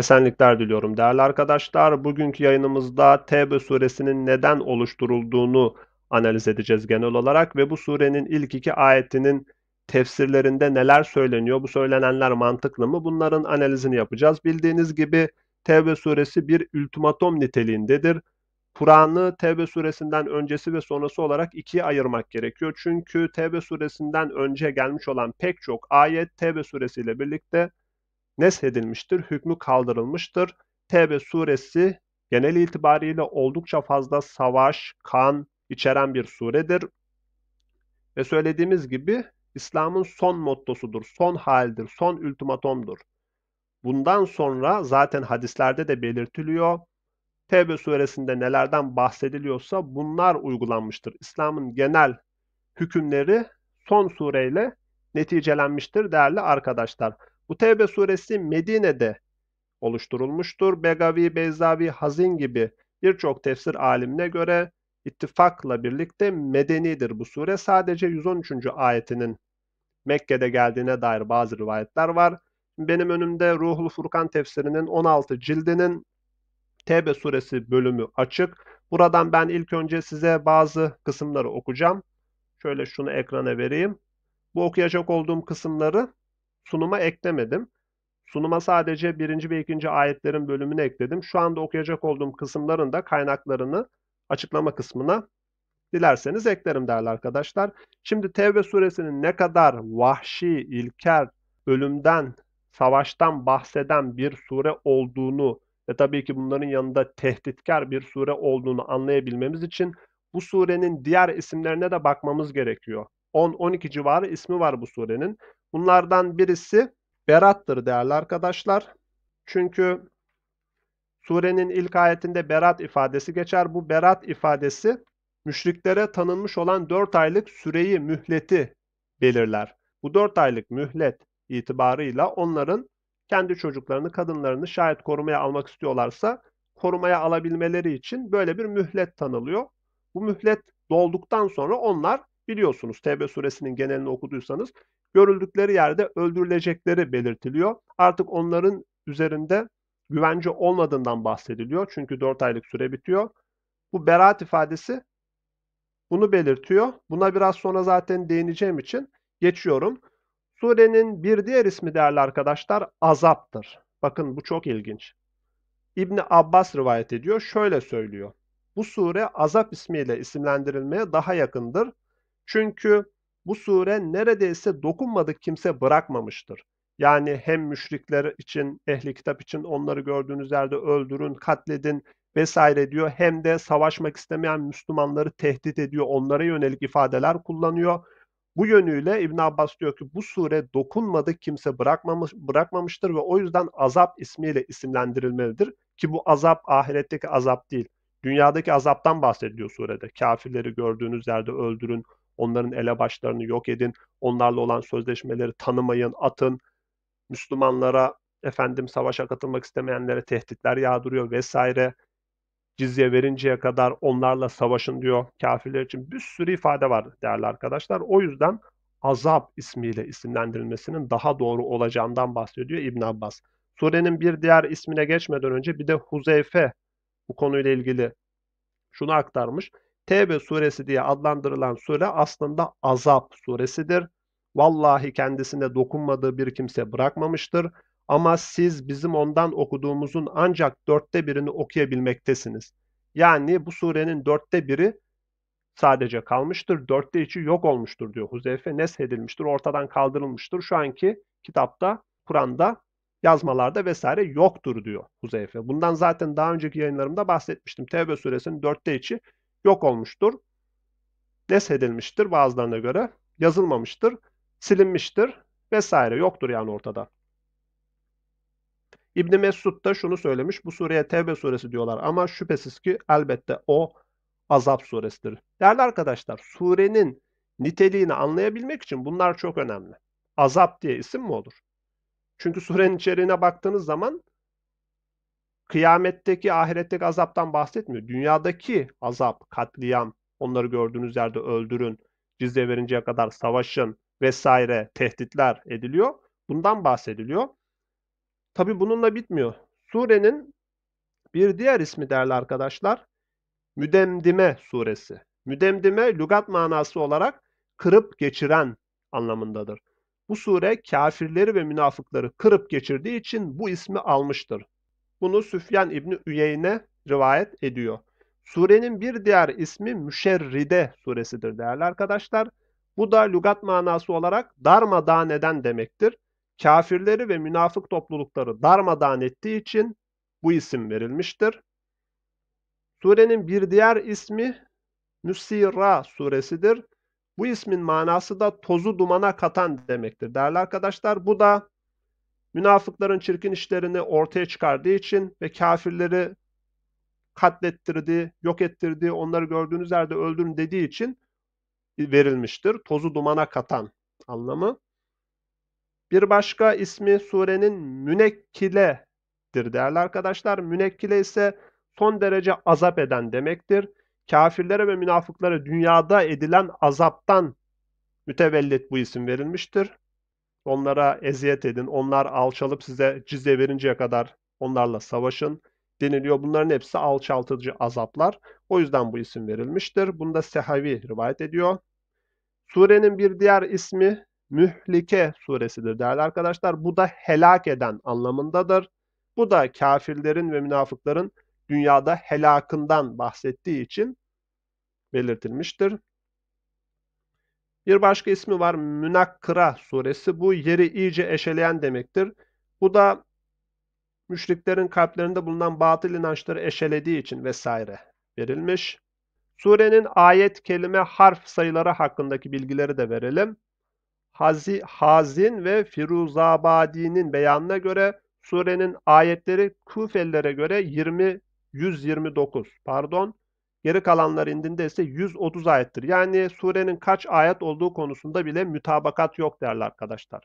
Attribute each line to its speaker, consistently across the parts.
Speaker 1: Esenlikler diliyorum değerli arkadaşlar. Bugünkü yayınımızda Tevbe suresinin neden oluşturulduğunu analiz edeceğiz genel olarak ve bu surenin ilk iki ayetinin tefsirlerinde neler söyleniyor, bu söylenenler mantıklı mı bunların analizini yapacağız. Bildiğiniz gibi Tevbe suresi bir ultimatom niteliğindedir. Kur'an'ı Tevbe suresinden öncesi ve sonrası olarak ikiye ayırmak gerekiyor. Çünkü Tevbe suresinden önce gelmiş olan pek çok ayet Tevbe suresiyle birlikte neshedilmiştir, hükmü kaldırılmıştır. Tevbe suresi genel itibariyle oldukça fazla savaş, kan içeren bir suredir. Ve söylediğimiz gibi İslam'ın son mottosudur, son haldir, son ultimatomdur. Bundan sonra zaten hadislerde de belirtiliyor. Tevbe suresinde nelerden bahsediliyorsa bunlar uygulanmıştır. İslam'ın genel hükümleri son sureyle neticelenmiştir değerli arkadaşlar. Bu Tevbe suresi Medine'de oluşturulmuştur. Begavi, Beyzavi, Hazin gibi birçok tefsir alimine göre ittifakla birlikte medenidir bu sure. Sadece 113. ayetinin Mekke'de geldiğine dair bazı rivayetler var. Benim önümde Ruhul Furkan tefsirinin 16 cildinin Tevbe suresi bölümü açık. Buradan ben ilk önce size bazı kısımları okuyacağım. Şöyle şunu ekrana vereyim. Bu okuyacak olduğum kısımları sunuma eklemedim. Sunuma sadece birinci ve ikinci ayetlerin bölümünü ekledim. Şu anda okuyacak olduğum kısımların da kaynaklarını açıklama kısmına dilerseniz eklerim değerli arkadaşlar. Şimdi Tevbe suresinin ne kadar vahşi, ilker, ölümden, savaştan bahseden bir sure olduğunu ve tabii ki bunların yanında tehditkar bir sure olduğunu anlayabilmemiz için bu surenin diğer isimlerine de bakmamız gerekiyor. 10-12 civarı ismi var bu surenin. Bunlardan birisi berattır değerli arkadaşlar. Çünkü surenin ilk ayetinde berat ifadesi geçer. Bu berat ifadesi müşriklere tanınmış olan 4 aylık süreyi, mühleti belirler. Bu 4 aylık mühlet itibarıyla onların kendi çocuklarını, kadınlarını şayet korumaya almak istiyorlarsa korumaya alabilmeleri için böyle bir mühlet tanılıyor. Bu mühlet dolduktan sonra onlar Biliyorsunuz Tevbe suresinin genelini okuduysanız görüldükleri yerde öldürülecekleri belirtiliyor. Artık onların üzerinde güvence olmadığından bahsediliyor. Çünkü 4 aylık süre bitiyor. Bu beraat ifadesi bunu belirtiyor. Buna biraz sonra zaten değineceğim için geçiyorum. Surenin bir diğer ismi değerli arkadaşlar azaptır. Bakın bu çok ilginç. İbni Abbas rivayet ediyor. Şöyle söylüyor. Bu sure azap ismiyle isimlendirilmeye daha yakındır. Çünkü bu sure neredeyse dokunmadık kimse bırakmamıştır. Yani hem müşrikler için, ehli kitap için onları gördüğünüz yerde öldürün, katledin vesaire diyor. Hem de savaşmak istemeyen Müslümanları tehdit ediyor, onlara yönelik ifadeler kullanıyor. Bu yönüyle İbn Abbas diyor ki bu sure dokunmadık kimse bırakmamış, bırakmamıştır ve o yüzden azap ismiyle isimlendirilmelidir. Ki bu azap ahiretteki azap değil. Dünyadaki azaptan bahsediyor surede. Kafirleri gördüğünüz yerde öldürün, onların elebaşlarını yok edin, onlarla olan sözleşmeleri tanımayın, atın, Müslümanlara efendim savaşa katılmak istemeyenlere tehditler yağdırıyor vesaire. Cizye verinceye kadar onlarla savaşın diyor kafirler için. Bir sürü ifade var değerli arkadaşlar. O yüzden azap ismiyle isimlendirilmesinin daha doğru olacağından bahsediyor İbn Abbas. Surenin bir diğer ismine geçmeden önce bir de Huzeyfe bu konuyla ilgili şunu aktarmış. Tevbe suresi diye adlandırılan sure aslında azap suresidir. Vallahi kendisine dokunmadığı bir kimse bırakmamıştır. Ama siz bizim ondan okuduğumuzun ancak dörtte birini okuyabilmektesiniz. Yani bu surenin dörtte biri sadece kalmıştır. Dörtte içi yok olmuştur diyor Huzeyfe. Neshedilmiştir, ortadan kaldırılmıştır. Şu anki kitapta, Kur'an'da, yazmalarda vesaire yoktur diyor Huzeyfe. Bundan zaten daha önceki yayınlarımda bahsetmiştim. Tevbe suresinin dörtte içi yok olmuştur. Neshedilmiştir bazılarına göre. Yazılmamıştır, silinmiştir vesaire yoktur yani ortada. İbni Mesud da şunu söylemiş. Bu sureye Tevbe suresi diyorlar ama şüphesiz ki elbette o azap suresidir. Değerli arkadaşlar surenin niteliğini anlayabilmek için bunlar çok önemli. Azap diye isim mi olur? Çünkü surenin içeriğine baktığınız zaman kıyametteki, ahiretteki azaptan bahsetmiyor. Dünyadaki azap, katliam, onları gördüğünüz yerde öldürün, cizye verinceye kadar savaşın vesaire tehditler ediliyor. Bundan bahsediliyor. Tabi bununla bitmiyor. Surenin bir diğer ismi değerli arkadaşlar Müdemdime suresi. Müdemdime lügat manası olarak kırıp geçiren anlamındadır. Bu sure kafirleri ve münafıkları kırıp geçirdiği için bu ismi almıştır. Bunu Süfyan İbni Üyeyne rivayet ediyor. Surenin bir diğer ismi Müşerride suresidir değerli arkadaşlar. Bu da lügat manası olarak darmadağın eden demektir. Kafirleri ve münafık toplulukları darmadağın ettiği için bu isim verilmiştir. Surenin bir diğer ismi Müsira suresidir. Bu ismin manası da tozu dumana katan demektir değerli arkadaşlar. Bu da münafıkların çirkin işlerini ortaya çıkardığı için ve kafirleri katlettirdi, yok ettirdi, onları gördüğünüz yerde öldürün dediği için verilmiştir. Tozu dumana katan anlamı. Bir başka ismi surenin münekkiledir değerli arkadaşlar. Münekkile ise son derece azap eden demektir. Kafirlere ve münafıklara dünyada edilen azaptan mütevellit bu isim verilmiştir onlara eziyet edin, onlar alçalıp size cizye verinceye kadar onlarla savaşın deniliyor. Bunların hepsi alçaltıcı azaplar. O yüzden bu isim verilmiştir. Bunu da Sehavi rivayet ediyor. Surenin bir diğer ismi Mühlike suresidir değerli arkadaşlar. Bu da helak eden anlamındadır. Bu da kafirlerin ve münafıkların dünyada helakından bahsettiği için belirtilmiştir. Bir başka ismi var Münakkıra suresi. Bu yeri iyice eşeleyen demektir. Bu da müşriklerin kalplerinde bulunan batıl inançları eşelediği için vesaire verilmiş. Surenin ayet, kelime, harf sayıları hakkındaki bilgileri de verelim. Hazi, Hazin ve Firuzabadi'nin beyanına göre surenin ayetleri Kufelilere göre 20 129 pardon Geri kalanlar indinde ise 130 ayettir. Yani surenin kaç ayet olduğu konusunda bile mütabakat yok değerli arkadaşlar.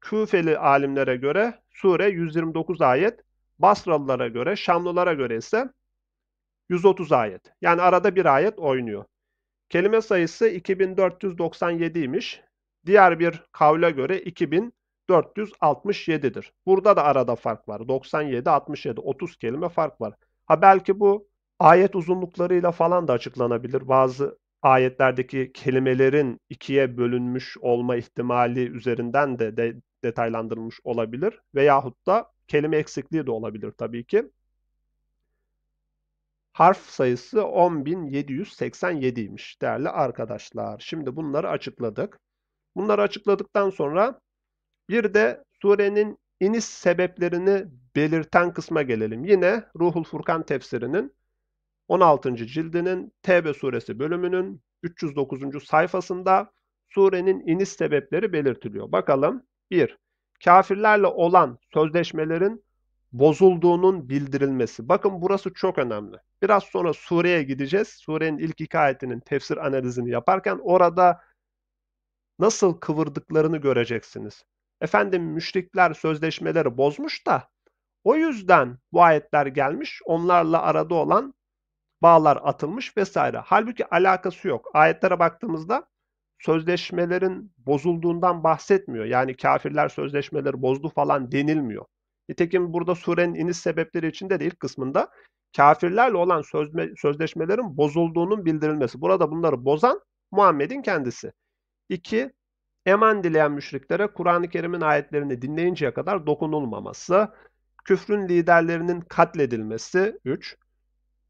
Speaker 1: Küfeli alimlere göre sure 129 ayet, Basralılara göre, Şamlılara göre ise 130 ayet. Yani arada bir ayet oynuyor. Kelime sayısı 2497'ymiş. Diğer bir kavle göre 2467'dir. Burada da arada fark var. 97, 67, 30 kelime fark var. Ha belki bu Ayet uzunluklarıyla falan da açıklanabilir. Bazı ayetlerdeki kelimelerin ikiye bölünmüş olma ihtimali üzerinden de, de detaylandırılmış olabilir. Veyahut da kelime eksikliği de olabilir tabii ki. Harf sayısı 10.787'ymiş değerli arkadaşlar. Şimdi bunları açıkladık. Bunları açıkladıktan sonra bir de surenin iniş sebeplerini belirten kısma gelelim. Yine Ruhul Furkan tefsirinin 16. cildinin TB suresi bölümünün 309. sayfasında surenin iniş sebepleri belirtiliyor. Bakalım 1. Kafirlerle olan sözleşmelerin bozulduğunun bildirilmesi. Bakın burası çok önemli. Biraz sonra sureye gideceğiz. Surenin ilk iki ayetinin tefsir analizini yaparken orada nasıl kıvırdıklarını göreceksiniz. Efendim müşrikler sözleşmeleri bozmuş da o yüzden bu ayetler gelmiş onlarla arada olan bağlar atılmış vesaire. Halbuki alakası yok. Ayetlere baktığımızda sözleşmelerin bozulduğundan bahsetmiyor. Yani kafirler sözleşmeleri bozdu falan denilmiyor. Nitekim burada surenin iniş sebepleri içinde de ilk kısmında kafirlerle olan sözme, sözleşmelerin bozulduğunun bildirilmesi. Burada bunları bozan Muhammed'in kendisi. İki, eman dileyen müşriklere Kur'an-ı Kerim'in ayetlerini dinleyinceye kadar dokunulmaması. Küfrün liderlerinin katledilmesi. Üç,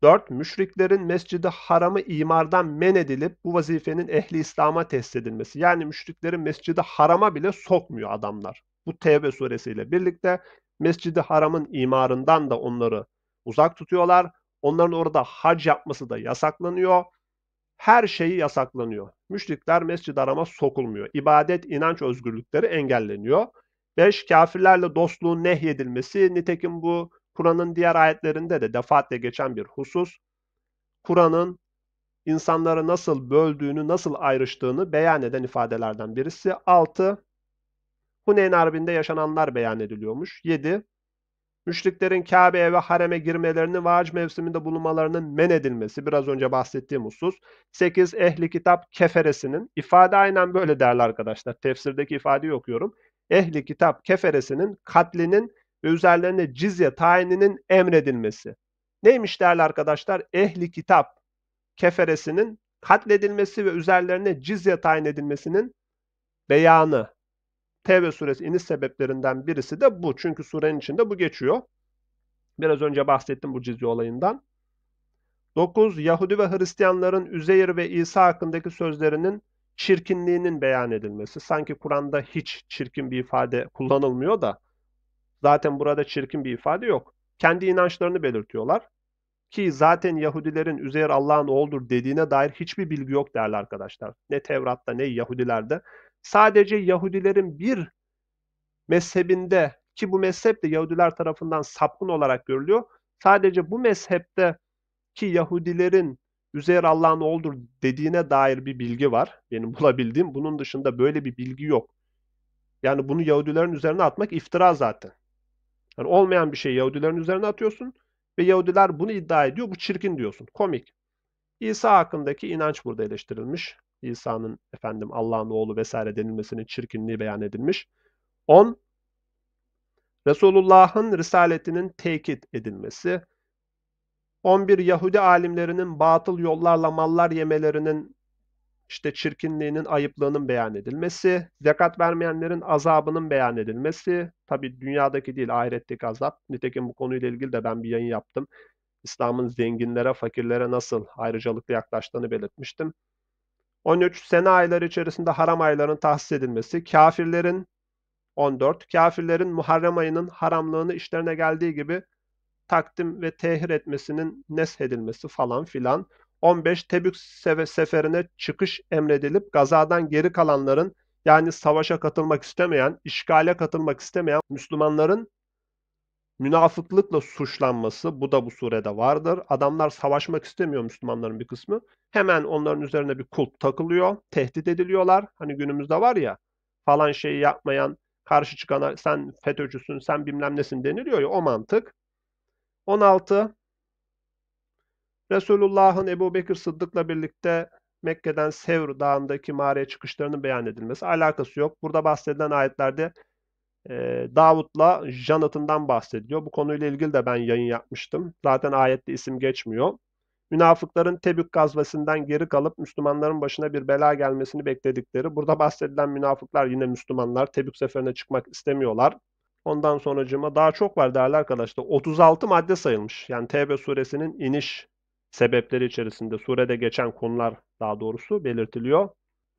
Speaker 1: 4. Müşriklerin mescidi haramı imardan men edilip bu vazifenin ehli İslam'a test edilmesi. Yani müşriklerin mescidi harama bile sokmuyor adamlar. Bu Tevbe suresiyle birlikte mescidi haramın imarından da onları uzak tutuyorlar. Onların orada hac yapması da yasaklanıyor. Her şeyi yasaklanıyor. Müşrikler mescid arama sokulmuyor. İbadet, inanç özgürlükleri engelleniyor. 5. Kafirlerle dostluğun nehyedilmesi. Nitekim bu Kur'an'ın diğer ayetlerinde de defaatle geçen bir husus. Kur'an'ın insanları nasıl böldüğünü, nasıl ayrıştığını beyan eden ifadelerden birisi. 6. Huneyn Harbi'nde yaşananlar beyan ediliyormuş. 7. Müşriklerin Kabe'ye ve hareme girmelerini ve mevsiminde bulunmalarının men edilmesi. Biraz önce bahsettiğim husus. 8. Ehli kitap keferesinin. ifade aynen böyle derler arkadaşlar. Tefsirdeki ifadeyi okuyorum. Ehli kitap keferesinin katlinin ve üzerlerine cizye tayininin emredilmesi. Neymiş değerli arkadaşlar? Ehli kitap keferesinin katledilmesi ve üzerlerine cizye tayin edilmesinin beyanı. Tevbe suresi iniş sebeplerinden birisi de bu. Çünkü surenin içinde bu geçiyor. Biraz önce bahsettim bu cizye olayından. 9. Yahudi ve Hristiyanların Üzeyir ve İsa hakkındaki sözlerinin çirkinliğinin beyan edilmesi. Sanki Kur'an'da hiç çirkin bir ifade kullanılmıyor da Zaten burada çirkin bir ifade yok. Kendi inançlarını belirtiyorlar. Ki zaten Yahudilerin Üzeyr Allah'ın oğludur dediğine dair hiçbir bilgi yok değerli arkadaşlar. Ne Tevrat'ta ne Yahudilerde. Sadece Yahudilerin bir mezhebinde ki bu mezhep de Yahudiler tarafından sapkın olarak görülüyor. Sadece bu mezhepte ki Yahudilerin Üzeyr Allah'ın oğludur dediğine dair bir bilgi var. Benim bulabildiğim. Bunun dışında böyle bir bilgi yok. Yani bunu Yahudilerin üzerine atmak iftira zaten. Yani olmayan bir şeyi Yahudilerin üzerine atıyorsun ve Yahudiler bunu iddia ediyor. Bu çirkin diyorsun. Komik. İsa hakkındaki inanç burada eleştirilmiş. İsa'nın efendim Allah'ın oğlu vesaire denilmesinin çirkinliği beyan edilmiş. 10. Resulullah'ın risaletinin tekit edilmesi. 11. Yahudi alimlerinin batıl yollarla mallar yemelerinin işte çirkinliğinin ayıplığının beyan edilmesi, zekat vermeyenlerin azabının beyan edilmesi, tabi dünyadaki değil ahiretteki azap. Nitekim bu konuyla ilgili de ben bir yayın yaptım. İslam'ın zenginlere, fakirlere nasıl ayrıcalıklı yaklaştığını belirtmiştim. 13 sene ayları içerisinde haram ayların tahsis edilmesi, kafirlerin 14 kafirlerin Muharrem ayının haramlığını işlerine geldiği gibi takdim ve tehir etmesinin neshedilmesi falan filan. 15 Tebük seferine çıkış emredilip Gaza'dan geri kalanların yani savaşa katılmak istemeyen, işgale katılmak istemeyen Müslümanların münafıklıkla suçlanması bu da bu surede vardır. Adamlar savaşmak istemiyor Müslümanların bir kısmı. Hemen onların üzerine bir kulp takılıyor, tehdit ediliyorlar. Hani günümüzde var ya falan şeyi yapmayan, karşı çıkana sen FETÖ'cüsün, sen bilmem nesin deniliyor ya o mantık. 16. Resulullah'ın Ebu Bekir Sıddık'la birlikte Mekke'den Sevr dağındaki mağaraya çıkışlarının beyan edilmesi alakası yok. Burada bahsedilen ayetlerde e, Davut'la Janat'ından bahsediliyor. Bu konuyla ilgili de ben yayın yapmıştım. Zaten ayette isim geçmiyor. Münafıkların Tebük gazvesinden geri kalıp Müslümanların başına bir bela gelmesini bekledikleri. Burada bahsedilen münafıklar yine Müslümanlar. Tebük seferine çıkmak istemiyorlar. Ondan sonracıma daha çok var değerli arkadaşlar. 36 madde sayılmış. Yani Tevbe suresinin iniş sebepleri içerisinde surede geçen konular daha doğrusu belirtiliyor.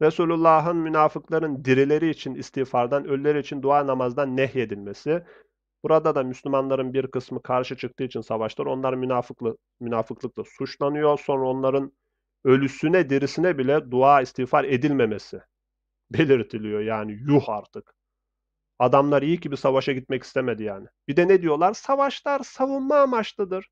Speaker 1: Resulullah'ın münafıkların dirileri için istiğfardan, ölüleri için dua namazdan nehyedilmesi. Burada da Müslümanların bir kısmı karşı çıktığı için savaşlar onlar münafıklı, münafıklıkla suçlanıyor. Sonra onların ölüsüne dirisine bile dua istiğfar edilmemesi belirtiliyor. Yani yuh artık. Adamlar iyi ki bir savaşa gitmek istemedi yani. Bir de ne diyorlar? Savaşlar savunma amaçlıdır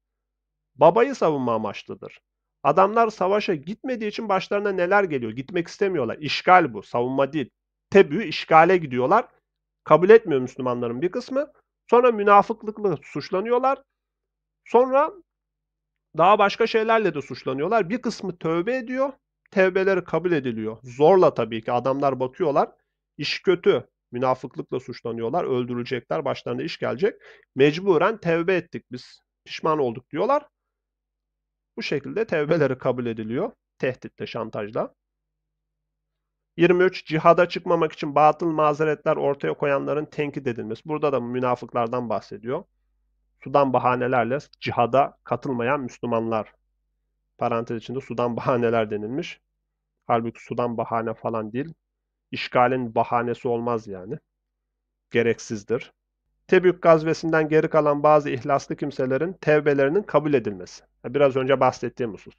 Speaker 1: babayı savunma amaçlıdır. Adamlar savaşa gitmediği için başlarına neler geliyor? Gitmek istemiyorlar. İşgal bu. Savunma değil. Tebü'yü işgale gidiyorlar. Kabul etmiyor Müslümanların bir kısmı. Sonra münafıklıkla suçlanıyorlar. Sonra daha başka şeylerle de suçlanıyorlar. Bir kısmı tövbe ediyor. Tevbeleri kabul ediliyor. Zorla tabii ki adamlar bakıyorlar. İş kötü. Münafıklıkla suçlanıyorlar. Öldürülecekler. Başlarına iş gelecek. Mecburen tevbe ettik biz. Pişman olduk diyorlar. Bu şekilde tevbeleri kabul ediliyor. Tehditle, şantajla. 23. Cihada çıkmamak için batıl mazeretler ortaya koyanların tenkit edilmesi. Burada da münafıklardan bahsediyor. Sudan bahanelerle cihada katılmayan Müslümanlar. Parantez içinde sudan bahaneler denilmiş. Halbuki sudan bahane falan değil. İşgalin bahanesi olmaz yani. Gereksizdir. Tebük gazvesinden geri kalan bazı ihlaslı kimselerin tevbelerinin kabul edilmesi. Biraz önce bahsettiğim husus.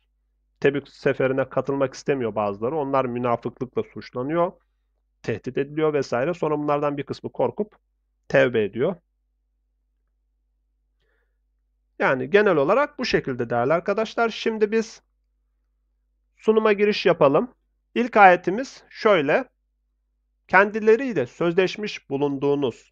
Speaker 1: Tebük seferine katılmak istemiyor bazıları. Onlar münafıklıkla suçlanıyor, tehdit ediliyor vesaire. Sonra bunlardan bir kısmı korkup tevbe ediyor. Yani genel olarak bu şekilde değerli arkadaşlar. Şimdi biz sunuma giriş yapalım. İlk ayetimiz şöyle. Kendileriyle sözleşmiş bulunduğunuz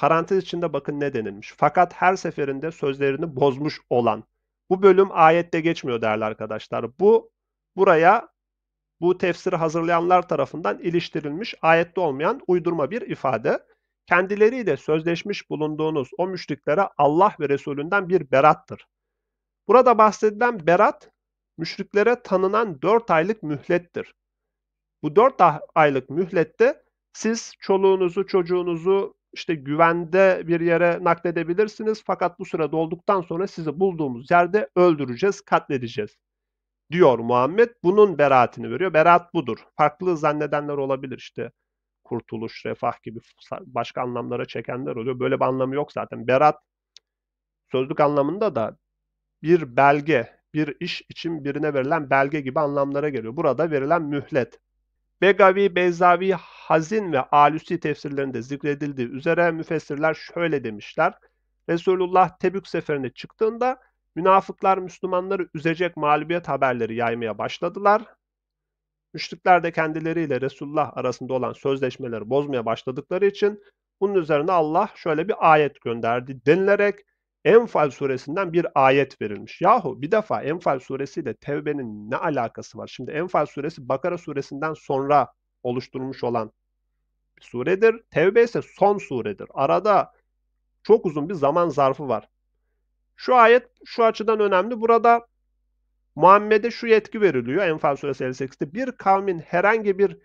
Speaker 1: Parantez içinde bakın ne denilmiş. Fakat her seferinde sözlerini bozmuş olan. Bu bölüm ayette geçmiyor değerli arkadaşlar. Bu buraya bu tefsiri hazırlayanlar tarafından iliştirilmiş ayette olmayan uydurma bir ifade. Kendileriyle sözleşmiş bulunduğunuz o müşriklere Allah ve Resulünden bir berattır. Burada bahsedilen berat müşriklere tanınan 4 aylık mühlettir. Bu 4 aylık mühlette siz çoluğunuzu, çocuğunuzu, işte güvende bir yere nakledebilirsiniz fakat bu süre dolduktan sonra sizi bulduğumuz yerde öldüreceğiz, katledeceğiz diyor Muhammed. Bunun beraatini veriyor. Beraat budur. Farklı zannedenler olabilir işte kurtuluş, refah gibi başka anlamlara çekenler oluyor. Böyle bir anlamı yok zaten. Berat sözlük anlamında da bir belge, bir iş için birine verilen belge gibi anlamlara geliyor. Burada verilen mühlet. Begavi, Beyzavi, Hazin ve Alusi tefsirlerinde zikredildiği üzere müfessirler şöyle demişler. Resulullah Tebük seferine çıktığında münafıklar Müslümanları üzecek mağlubiyet haberleri yaymaya başladılar. Müşrikler de kendileriyle Resulullah arasında olan sözleşmeleri bozmaya başladıkları için bunun üzerine Allah şöyle bir ayet gönderdi denilerek Enfal suresinden bir ayet verilmiş. Yahu bir defa Enfal suresiyle Tevbe'nin ne alakası var? Şimdi Enfal suresi Bakara suresinden sonra oluşturulmuş olan bir suredir. Tevbe ise son suredir. Arada çok uzun bir zaman zarfı var. Şu ayet şu açıdan önemli. Burada Muhammed'e şu yetki veriliyor Enfal suresi 58'te. Bir kavmin herhangi bir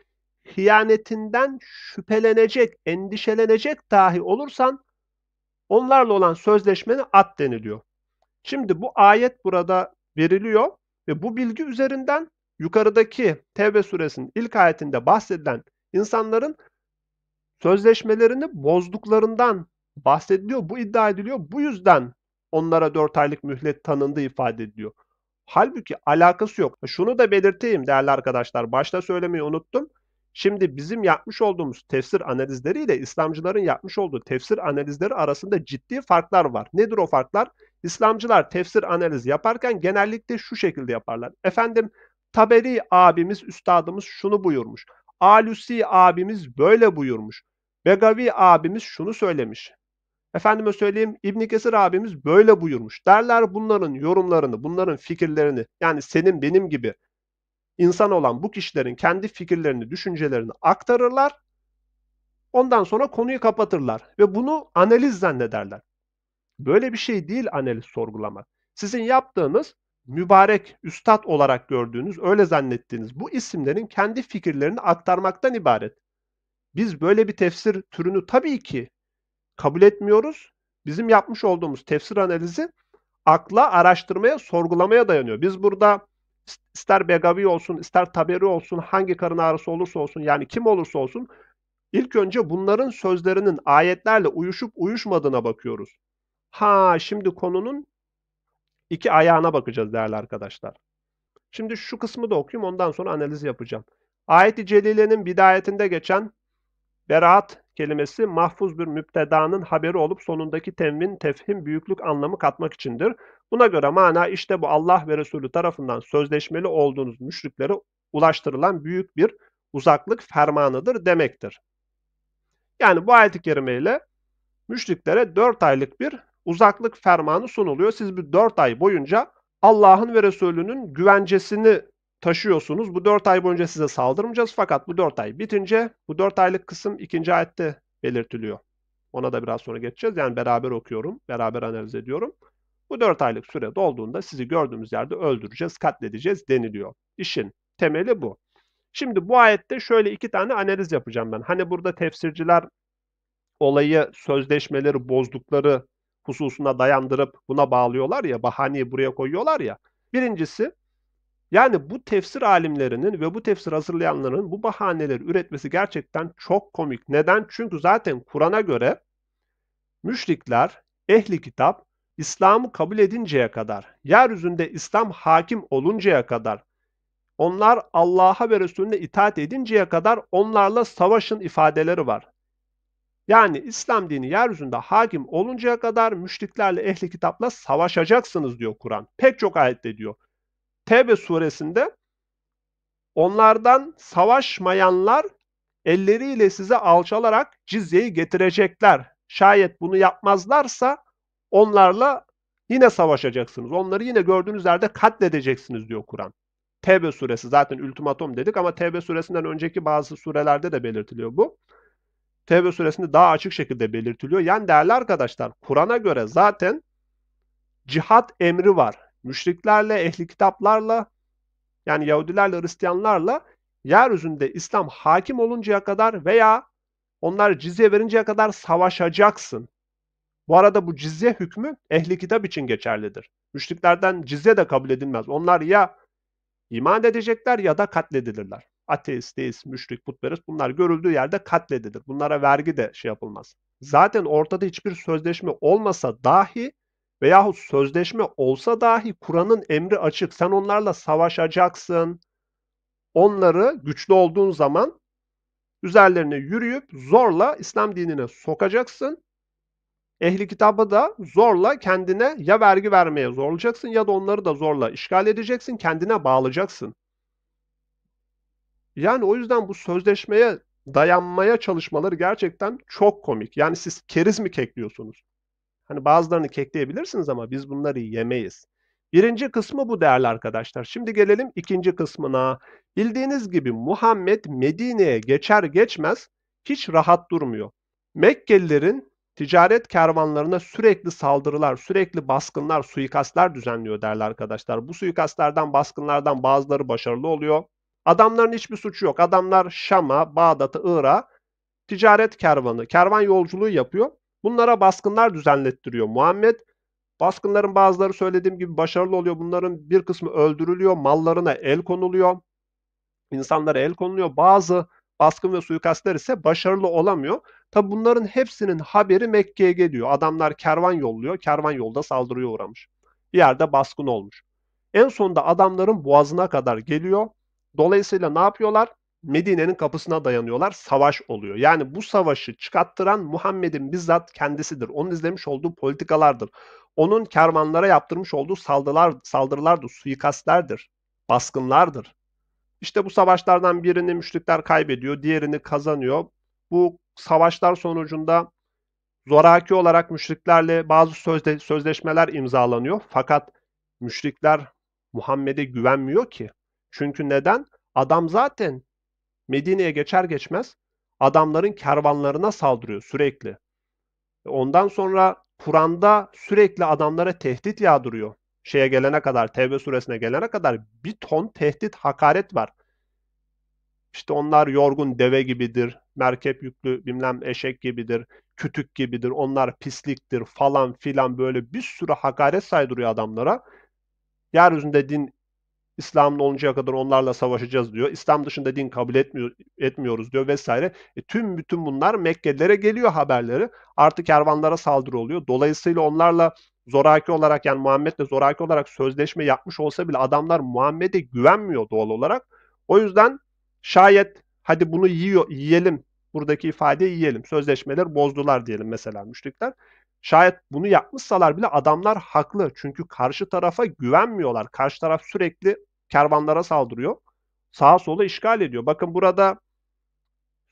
Speaker 1: hiyanetinden şüphelenecek, endişelenecek dahi olursan Onlarla olan sözleşmeni ad deniliyor. Şimdi bu ayet burada veriliyor ve bu bilgi üzerinden yukarıdaki Tevbe suresinin ilk ayetinde bahsedilen insanların sözleşmelerini bozduklarından bahsediliyor. Bu iddia ediliyor. Bu yüzden onlara 4 aylık mühlet tanındığı ifade ediliyor. Halbuki alakası yok. Şunu da belirteyim değerli arkadaşlar. Başta söylemeyi unuttum. Şimdi bizim yapmış olduğumuz tefsir analizleriyle İslamcıların yapmış olduğu tefsir analizleri arasında ciddi farklar var. Nedir o farklar? İslamcılar tefsir analizi yaparken genellikle şu şekilde yaparlar. Efendim Taberi abimiz, üstadımız şunu buyurmuş. Alusi abimiz böyle buyurmuş. Begavi abimiz şunu söylemiş. Efendime söyleyeyim İbn Kesir abimiz böyle buyurmuş. Derler bunların yorumlarını, bunların fikirlerini yani senin benim gibi insan olan bu kişilerin kendi fikirlerini, düşüncelerini aktarırlar. Ondan sonra konuyu kapatırlar ve bunu analiz zannederler. Böyle bir şey değil analiz sorgulamak. Sizin yaptığınız mübarek üstad olarak gördüğünüz, öyle zannettiğiniz bu isimlerin kendi fikirlerini aktarmaktan ibaret. Biz böyle bir tefsir türünü tabii ki kabul etmiyoruz. Bizim yapmış olduğumuz tefsir analizi akla, araştırmaya, sorgulamaya dayanıyor. Biz burada ister begavi olsun, ister taberi olsun, hangi karın ağrısı olursa olsun yani kim olursa olsun ilk önce bunların sözlerinin ayetlerle uyuşup uyuşmadığına bakıyoruz. Ha şimdi konunun iki ayağına bakacağız değerli arkadaşlar. Şimdi şu kısmı da okuyayım ondan sonra analiz yapacağım. Ayet-i Celile'nin bidayetinde geçen Beraat kelimesi mahfuz bir müptedanın haberi olup sonundaki tenvin, tefhim, büyüklük anlamı katmak içindir. Buna göre mana işte bu Allah ve Resulü tarafından sözleşmeli olduğunuz müşriklere ulaştırılan büyük bir uzaklık fermanıdır demektir. Yani bu ayet-i kerimeyle müşriklere 4 aylık bir uzaklık fermanı sunuluyor. Siz bir 4 ay boyunca Allah'ın ve Resulünün güvencesini taşıyorsunuz. Bu 4 ay boyunca size saldırmayacağız fakat bu 4 ay bitince bu 4 aylık kısım 2. ayette belirtiliyor. Ona da biraz sonra geçeceğiz. Yani beraber okuyorum, beraber analiz ediyorum. Bu 4 aylık süre dolduğunda sizi gördüğümüz yerde öldüreceğiz, katledeceğiz deniliyor. İşin temeli bu. Şimdi bu ayette şöyle iki tane analiz yapacağım ben. Hani burada tefsirciler olayı sözleşmeleri bozdukları hususuna dayandırıp buna bağlıyorlar ya, bahaneyi buraya koyuyorlar ya. Birincisi yani bu tefsir alimlerinin ve bu tefsir hazırlayanların bu bahaneleri üretmesi gerçekten çok komik. Neden? Çünkü zaten Kur'an'a göre müşrikler, ehli kitap İslam'ı kabul edinceye kadar, yeryüzünde İslam hakim oluncaya kadar, onlar Allah'a ve Resulüne itaat edinceye kadar onlarla savaşın ifadeleri var. Yani İslam dini yeryüzünde hakim oluncaya kadar müşriklerle ehli kitapla savaşacaksınız diyor Kur'an. Pek çok ayette diyor. Tevbe suresinde onlardan savaşmayanlar elleriyle size alçalarak cizyeyi getirecekler. Şayet bunu yapmazlarsa onlarla yine savaşacaksınız. Onları yine gördüğünüz yerde katledeceksiniz diyor Kur'an. Tevbe suresi zaten ultimatom dedik ama Tevbe suresinden önceki bazı surelerde de belirtiliyor bu. Tevbe suresinde daha açık şekilde belirtiliyor. Yani değerli arkadaşlar Kur'an'a göre zaten cihat emri var müşriklerle, ehli kitaplarla yani Yahudilerle, Hristiyanlarla yeryüzünde İslam hakim oluncaya kadar veya onlar cizye verinceye kadar savaşacaksın. Bu arada bu cizye hükmü ehli kitap için geçerlidir. Müşriklerden cizye de kabul edilmez. Onlar ya iman edecekler ya da katledilirler. Ateist, deist, müşrik, putperest bunlar görüldüğü yerde katledilir. Bunlara vergi de şey yapılmaz. Zaten ortada hiçbir sözleşme olmasa dahi veyahut sözleşme olsa dahi Kur'an'ın emri açık. Sen onlarla savaşacaksın. Onları güçlü olduğun zaman üzerlerine yürüyüp zorla İslam dinine sokacaksın. Ehli kitabı da zorla kendine ya vergi vermeye zorlayacaksın ya da onları da zorla işgal edeceksin, kendine bağlayacaksın. Yani o yüzden bu sözleşmeye dayanmaya çalışmaları gerçekten çok komik. Yani siz keriz mi kekliyorsunuz? Hani bazılarını kekleyebilirsiniz ama biz bunları yemeyiz. Birinci kısmı bu değerli arkadaşlar. Şimdi gelelim ikinci kısmına. Bildiğiniz gibi Muhammed Medine'ye geçer geçmez hiç rahat durmuyor. Mekkelilerin ticaret kervanlarına sürekli saldırılar, sürekli baskınlar, suikastlar düzenliyor değerli arkadaşlar. Bu suikastlardan, baskınlardan bazıları başarılı oluyor. Adamların hiçbir suçu yok. Adamlar Şam'a, Bağdat'a, Irak'a ticaret kervanı, kervan yolculuğu yapıyor. Bunlara baskınlar düzenlettiriyor Muhammed. Baskınların bazıları söylediğim gibi başarılı oluyor. Bunların bir kısmı öldürülüyor, mallarına el konuluyor, insanlara el konuluyor. Bazı baskın ve suikastler ise başarılı olamıyor. Tabi bunların hepsinin haberi Mekke'ye geliyor. Adamlar kervan yolluyor, kervan yolda saldırıya uğramış. Bir yerde baskın olmuş. En sonunda adamların boğazına kadar geliyor. Dolayısıyla ne yapıyorlar? Medine'nin kapısına dayanıyorlar. Savaş oluyor. Yani bu savaşı çıkarttıran Muhammed'in bizzat kendisidir. Onun izlemiş olduğu politikalardır. Onun kervanlara yaptırmış olduğu saldırılar, saldırılardır, suikastlerdir, baskınlardır. İşte bu savaşlardan birini müşrikler kaybediyor, diğerini kazanıyor. Bu savaşlar sonucunda zoraki olarak müşriklerle bazı sözde, sözleşmeler imzalanıyor. Fakat müşrikler Muhammed'e güvenmiyor ki. Çünkü neden? Adam zaten Medine'ye geçer geçmez adamların kervanlarına saldırıyor sürekli. Ondan sonra Kur'an'da sürekli adamlara tehdit yağdırıyor. Şeye gelene kadar, Tevbe suresine gelene kadar bir ton tehdit, hakaret var. İşte onlar yorgun deve gibidir, merkep yüklü bilmem eşek gibidir, kütük gibidir, onlar pisliktir falan filan böyle bir sürü hakaret saydırıyor adamlara. Yeryüzünde din İslam'ın oluncaya kadar onlarla savaşacağız diyor. İslam dışında din kabul etmiyor, etmiyoruz diyor vesaire. E, tüm bütün bunlar Mekkelilere geliyor haberleri. Artık kervanlara saldırı oluyor. Dolayısıyla onlarla zoraki olarak yani Muhammed'le zoraki olarak sözleşme yapmış olsa bile adamlar Muhammed'e güvenmiyor doğal olarak. O yüzden şayet hadi bunu yiyor, yiyelim buradaki ifadeyi yiyelim. Sözleşmeler bozdular diyelim mesela müşrikler. Şayet bunu yapmışsalar bile adamlar haklı. Çünkü karşı tarafa güvenmiyorlar. Karşı taraf sürekli kervanlara saldırıyor. Sağa sola işgal ediyor. Bakın burada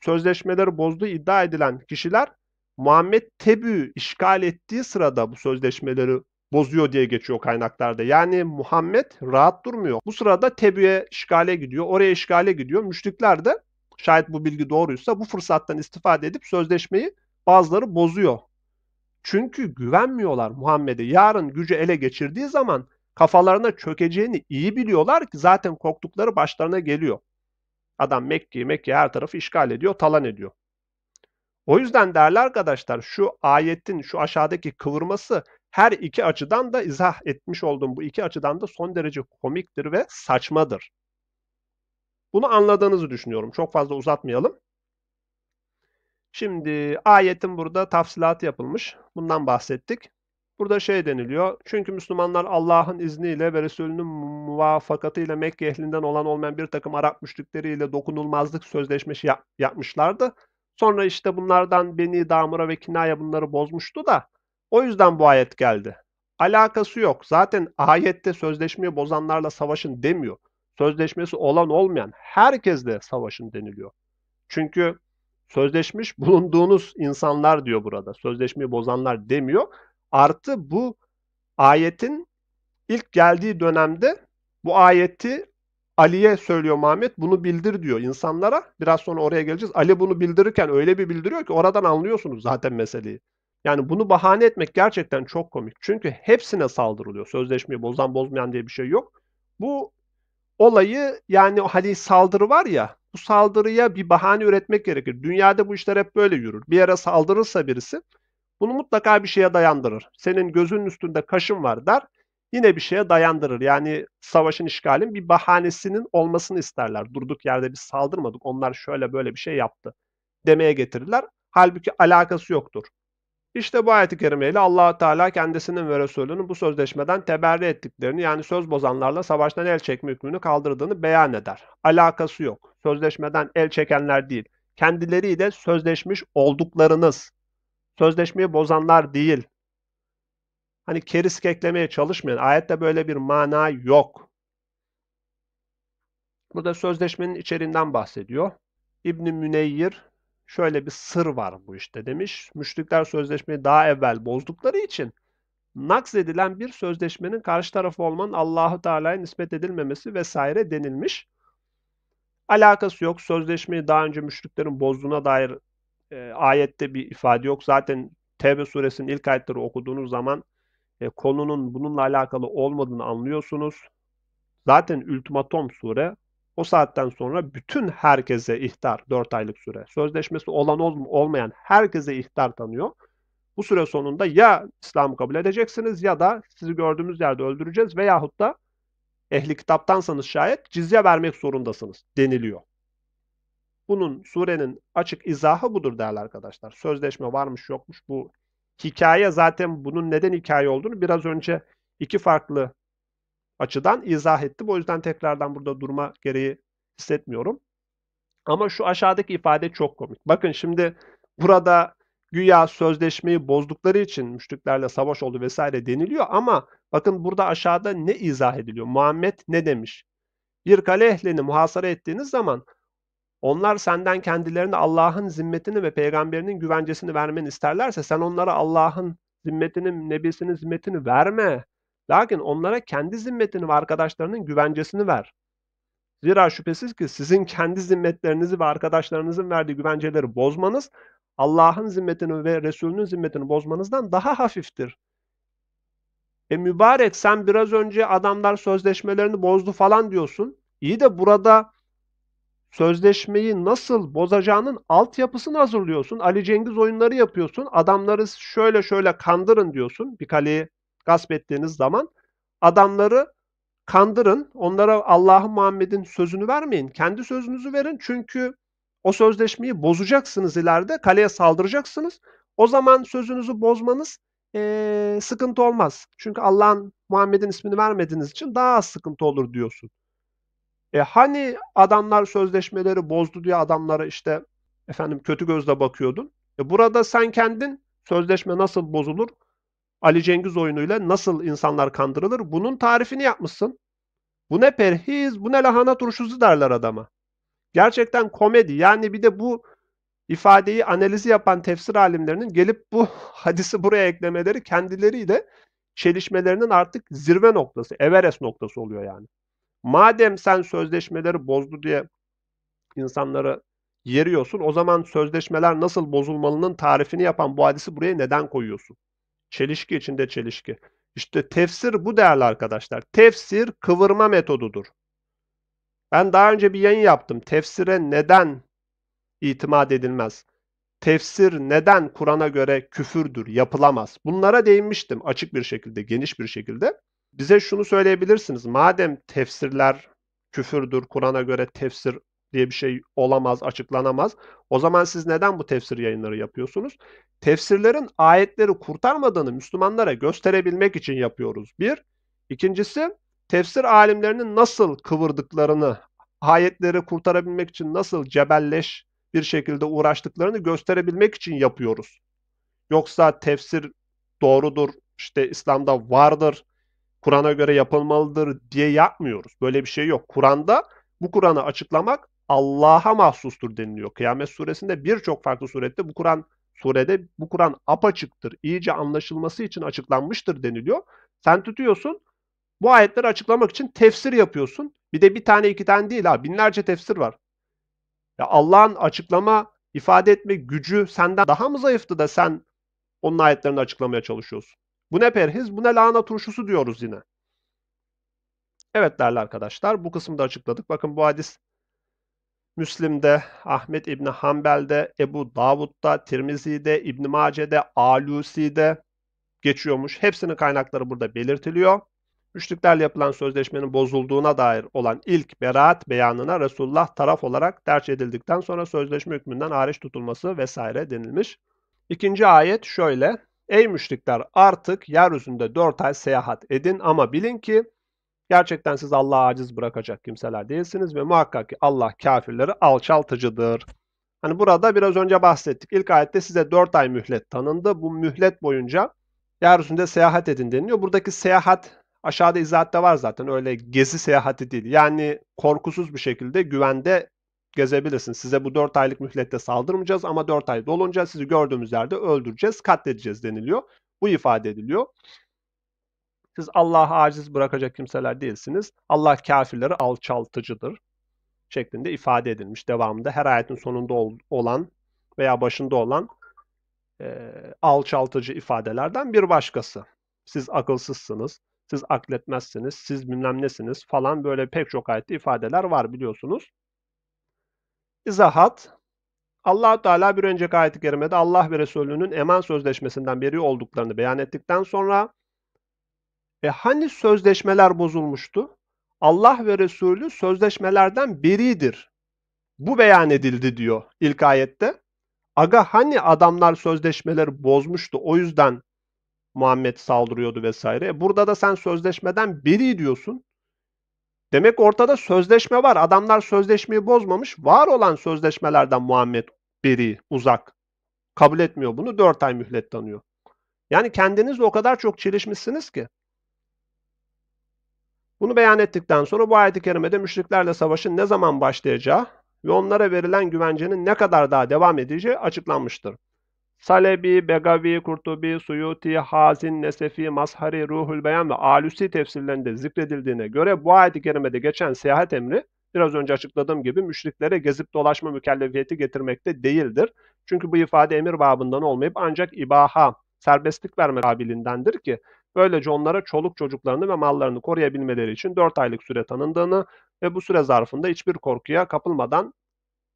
Speaker 1: sözleşmeleri bozduğu iddia edilen kişiler Muhammed Tebü işgal ettiği sırada bu sözleşmeleri bozuyor diye geçiyor kaynaklarda. Yani Muhammed rahat durmuyor. Bu sırada Tebü'ye işgale gidiyor, oraya işgale gidiyor. Müşrikler de şayet bu bilgi doğruysa bu fırsattan istifade edip sözleşmeyi bazıları bozuyor. Çünkü güvenmiyorlar Muhammed'e. Yarın gücü ele geçirdiği zaman kafalarına çökeceğini iyi biliyorlar ki zaten korktukları başlarına geliyor. Adam Mekke Mekke her tarafı işgal ediyor, talan ediyor. O yüzden değerli arkadaşlar şu ayetin şu aşağıdaki kıvırması her iki açıdan da izah etmiş olduğum bu iki açıdan da son derece komiktir ve saçmadır. Bunu anladığınızı düşünüyorum. Çok fazla uzatmayalım. Şimdi ayetin burada tafsilatı yapılmış. Bundan bahsettik. Burada şey deniliyor. Çünkü Müslümanlar Allah'ın izniyle ve Resulünün muvafakatıyla Mekke ehlinden olan olmayan bir takım Arap müşrikleriyle dokunulmazlık sözleşmesi yap yapmışlardı. Sonra işte bunlardan Beni Damura ve Kinaya bunları bozmuştu da o yüzden bu ayet geldi. Alakası yok. Zaten ayette sözleşmeyi bozanlarla savaşın demiyor. Sözleşmesi olan olmayan herkesle savaşın deniliyor. Çünkü sözleşmiş bulunduğunuz insanlar diyor burada. Sözleşmeyi bozanlar demiyor. Artı bu ayetin ilk geldiği dönemde bu ayeti Ali'ye söylüyor Mehmet bunu bildir diyor insanlara. Biraz sonra oraya geleceğiz. Ali bunu bildirirken öyle bir bildiriyor ki oradan anlıyorsunuz zaten meseleyi. Yani bunu bahane etmek gerçekten çok komik. Çünkü hepsine saldırılıyor. Sözleşmeyi bozan bozmayan diye bir şey yok. Bu olayı yani hani saldırı var ya bu saldırıya bir bahane üretmek gerekir. Dünyada bu işler hep böyle yürür. Bir yere saldırırsa birisi bunu mutlaka bir şeye dayandırır. Senin gözünün üstünde kaşın var der. Yine bir şeye dayandırır. Yani savaşın işgalin bir bahanesinin olmasını isterler. Durduk yerde biz saldırmadık. Onlar şöyle böyle bir şey yaptı demeye getirirler. Halbuki alakası yoktur. İşte bu ayet-i kerimeyle allah Teala kendisinin ve Resulünün bu sözleşmeden teberri ettiklerini yani söz bozanlarla savaştan el çekme hükmünü kaldırdığını beyan eder. Alakası yok. Sözleşmeden el çekenler değil. Kendileriyle sözleşmiş olduklarınız sözleşmeyi bozanlar değil. Hani kerisk eklemeye çalışmayan ayette böyle bir mana yok. Burada sözleşmenin içeriğinden bahsediyor. İbni Müneyyir şöyle bir sır var bu işte demiş. Müşrikler sözleşmeyi daha evvel bozdukları için naks edilen bir sözleşmenin karşı tarafı olmanın Allahu Teala'ya nispet edilmemesi vesaire denilmiş. Alakası yok. Sözleşmeyi daha önce müşriklerin bozduğuna dair e, ayette bir ifade yok. Zaten Tevbe suresinin ilk ayetleri okuduğunuz zaman e, konunun bununla alakalı olmadığını anlıyorsunuz. Zaten ultimatom sure o saatten sonra bütün herkese ihtar 4 aylık süre. Sözleşmesi olan ol, olmayan herkese ihtar tanıyor. Bu süre sonunda ya İslam'ı kabul edeceksiniz ya da sizi gördüğümüz yerde öldüreceğiz veyahut da ehli kitaptansanız şayet cizye vermek zorundasınız deniliyor. Bunun surenin açık izahı budur değerli arkadaşlar. Sözleşme varmış yokmuş bu hikaye zaten bunun neden hikaye olduğunu biraz önce iki farklı açıdan izah etti. O yüzden tekrardan burada durma gereği hissetmiyorum. Ama şu aşağıdaki ifade çok komik. Bakın şimdi burada güya sözleşmeyi bozdukları için müşriklerle savaş oldu vesaire deniliyor ama bakın burada aşağıda ne izah ediliyor? Muhammed ne demiş? Bir kale ehlini muhasara ettiğiniz zaman onlar senden kendilerine Allah'ın zimmetini ve peygamberinin güvencesini vermeni isterlerse sen onlara Allah'ın zimmetini, nebisinin zimmetini verme. Lakin onlara kendi zimmetini ve arkadaşlarının güvencesini ver. Zira şüphesiz ki sizin kendi zimmetlerinizi ve arkadaşlarınızın verdiği güvenceleri bozmanız Allah'ın zimmetini ve Resulünün zimmetini bozmanızdan daha hafiftir. E mübarek sen biraz önce adamlar sözleşmelerini bozdu falan diyorsun. İyi de burada sözleşmeyi nasıl bozacağının altyapısını hazırlıyorsun. Ali Cengiz oyunları yapıyorsun. Adamları şöyle şöyle kandırın diyorsun. Bir kaleyi gasp ettiğiniz zaman adamları kandırın. Onlara Allah'ın Muhammed'in sözünü vermeyin. Kendi sözünüzü verin. Çünkü o sözleşmeyi bozacaksınız ileride. Kaleye saldıracaksınız. O zaman sözünüzü bozmanız ee, sıkıntı olmaz. Çünkü Allah'ın Muhammed'in ismini vermediğiniz için daha az sıkıntı olur diyorsun. E hani adamlar sözleşmeleri bozdu diye adamlara işte efendim kötü gözle bakıyordun. E burada sen kendin sözleşme nasıl bozulur? Ali Cengiz oyunuyla nasıl insanlar kandırılır? Bunun tarifini yapmışsın. Bu ne perhiz, bu ne lahana turşusu derler adama. Gerçekten komedi. Yani bir de bu ifadeyi analizi yapan tefsir alimlerinin gelip bu hadisi buraya eklemeleri kendileriyle çelişmelerinin artık zirve noktası, Everest noktası oluyor yani. Madem sen sözleşmeleri bozdu diye insanları yeriyorsun o zaman sözleşmeler nasıl bozulmalının tarifini yapan bu hadisi buraya neden koyuyorsun? Çelişki içinde çelişki. İşte tefsir bu değerli arkadaşlar. Tefsir kıvırma metodudur. Ben daha önce bir yayın yaptım. Tefsire neden itimat edilmez? Tefsir neden Kur'an'a göre küfürdür, yapılamaz? Bunlara değinmiştim açık bir şekilde, geniş bir şekilde bize şunu söyleyebilirsiniz. Madem tefsirler küfürdür, Kur'an'a göre tefsir diye bir şey olamaz, açıklanamaz. O zaman siz neden bu tefsir yayınları yapıyorsunuz? Tefsirlerin ayetleri kurtarmadığını Müslümanlara gösterebilmek için yapıyoruz. Bir. İkincisi tefsir alimlerinin nasıl kıvırdıklarını, ayetleri kurtarabilmek için nasıl cebelleş bir şekilde uğraştıklarını gösterebilmek için yapıyoruz. Yoksa tefsir doğrudur, işte İslam'da vardır, Kur'an'a göre yapılmalıdır diye yapmıyoruz. Böyle bir şey yok. Kur'an'da bu Kur'an'ı açıklamak Allah'a mahsustur deniliyor. Kıyamet suresinde birçok farklı surette bu Kur'an surede bu Kur'an apaçıktır, iyice anlaşılması için açıklanmıştır deniliyor. Sen tutuyorsun bu ayetleri açıklamak için tefsir yapıyorsun. Bir de bir tane iki tane değil ha binlerce tefsir var. Ya Allah'ın açıklama ifade etme gücü senden daha mı zayıftı da sen onun ayetlerini açıklamaya çalışıyorsun? Bu ne perhiz? Bu ne lahana turşusu diyoruz yine. Evet değerli arkadaşlar bu kısmı da açıkladık. Bakın bu hadis Müslim'de, Ahmet İbni Hanbel'de, Ebu Davud'da, Tirmizi'de, İbn Mace'de, Alusi'de geçiyormuş. Hepsinin kaynakları burada belirtiliyor. Müşriklerle yapılan sözleşmenin bozulduğuna dair olan ilk beraat beyanına Resulullah taraf olarak tercih edildikten sonra sözleşme hükmünden hariç tutulması vesaire denilmiş. İkinci ayet şöyle. Ey müşrikler artık yeryüzünde dört ay seyahat edin ama bilin ki gerçekten siz Allah'a aciz bırakacak kimseler değilsiniz ve muhakkak ki Allah kafirleri alçaltıcıdır. Hani burada biraz önce bahsettik. İlk ayette size dört ay mühlet tanındı. Bu mühlet boyunca yeryüzünde seyahat edin deniliyor. Buradaki seyahat aşağıda izahatte var zaten öyle gezi seyahati değil. Yani korkusuz bir şekilde güvende gezebilirsin. Size bu 4 aylık mühlette saldırmayacağız ama 4 ay dolunca sizi gördüğümüz yerde öldüreceğiz, katledeceğiz deniliyor. Bu ifade ediliyor. Siz Allah'a aciz bırakacak kimseler değilsiniz. Allah kafirleri alçaltıcıdır şeklinde ifade edilmiş. Devamında her ayetin sonunda olan veya başında olan e, alçaltıcı ifadelerden bir başkası. Siz akılsızsınız, siz akletmezsiniz, siz bilmem nesiniz falan böyle pek çok ayette ifadeler var biliyorsunuz. İzahat allah Teala bir önceki ayet-i kerimede Allah ve Resulünün eman sözleşmesinden biri olduklarını beyan ettikten sonra e hani sözleşmeler bozulmuştu? Allah ve Resulü sözleşmelerden biridir. Bu beyan edildi diyor ilk ayette. Aga hani adamlar sözleşmeleri bozmuştu o yüzden Muhammed saldırıyordu vesaire. E burada da sen sözleşmeden biri diyorsun. Demek ortada sözleşme var. Adamlar sözleşmeyi bozmamış. Var olan sözleşmelerden Muhammed Beri uzak. Kabul etmiyor bunu. 4 ay mühlet tanıyor. Yani kendinizle o kadar çok çelişmişsiniz ki. Bunu beyan ettikten sonra bu ayet-i kerimede müşriklerle savaşın ne zaman başlayacağı ve onlara verilen güvencenin ne kadar daha devam edeceği açıklanmıştır. Salebi, Begavi, Kurtubi, Suyuti, Hazin, Nesefi, Mazhari, Ruhul Beyan ve Alusi tefsirlerinde zikredildiğine göre bu ayet-i kerimede geçen seyahat emri biraz önce açıkladığım gibi müşriklere gezip dolaşma mükellefiyeti getirmekte değildir. Çünkü bu ifade emir babından olmayıp ancak ibaha, serbestlik verme kabiliğindendir ki böylece onlara çoluk çocuklarını ve mallarını koruyabilmeleri için 4 aylık süre tanındığını ve bu süre zarfında hiçbir korkuya kapılmadan